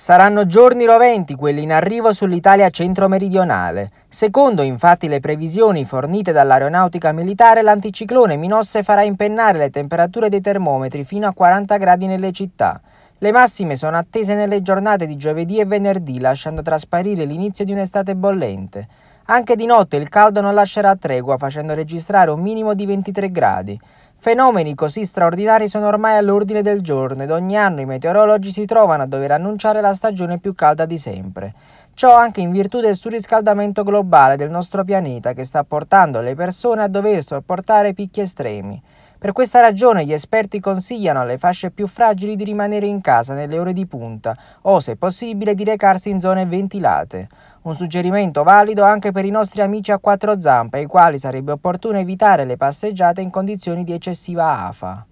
Saranno giorni roventi quelli in arrivo sull'Italia centro-meridionale. Secondo infatti le previsioni fornite dall'aeronautica militare, l'anticiclone Minosse farà impennare le temperature dei termometri fino a 40 gradi nelle città. Le massime sono attese nelle giornate di giovedì e venerdì, lasciando trasparire l'inizio di un'estate bollente. Anche di notte il caldo non lascerà tregua, facendo registrare un minimo di 23 gradi. Fenomeni così straordinari sono ormai all'ordine del giorno ed ogni anno i meteorologi si trovano a dover annunciare la stagione più calda di sempre. Ciò anche in virtù del surriscaldamento globale del nostro pianeta che sta portando le persone a dover sopportare picchi estremi. Per questa ragione gli esperti consigliano alle fasce più fragili di rimanere in casa nelle ore di punta o, se possibile, di recarsi in zone ventilate. Un suggerimento valido anche per i nostri amici a quattro zampe, ai quali sarebbe opportuno evitare le passeggiate in condizioni di eccessiva afa.